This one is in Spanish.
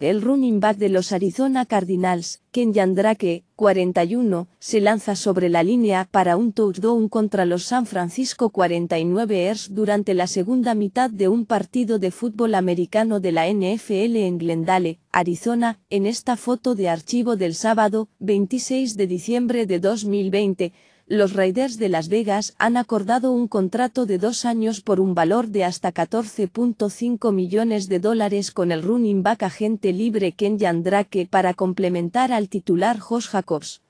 El running back de los Arizona Cardinals, Ken Yandrake, 41, se lanza sobre la línea para un touchdown contra los San Francisco 49 ers durante la segunda mitad de un partido de fútbol americano de la NFL en Glendale, Arizona, en esta foto de archivo del sábado, 26 de diciembre de 2020, los Raiders de Las Vegas han acordado un contrato de dos años por un valor de hasta 14.5 millones de dólares con el running back agente libre Kenyan Drake para complementar al titular Josh Jacobs.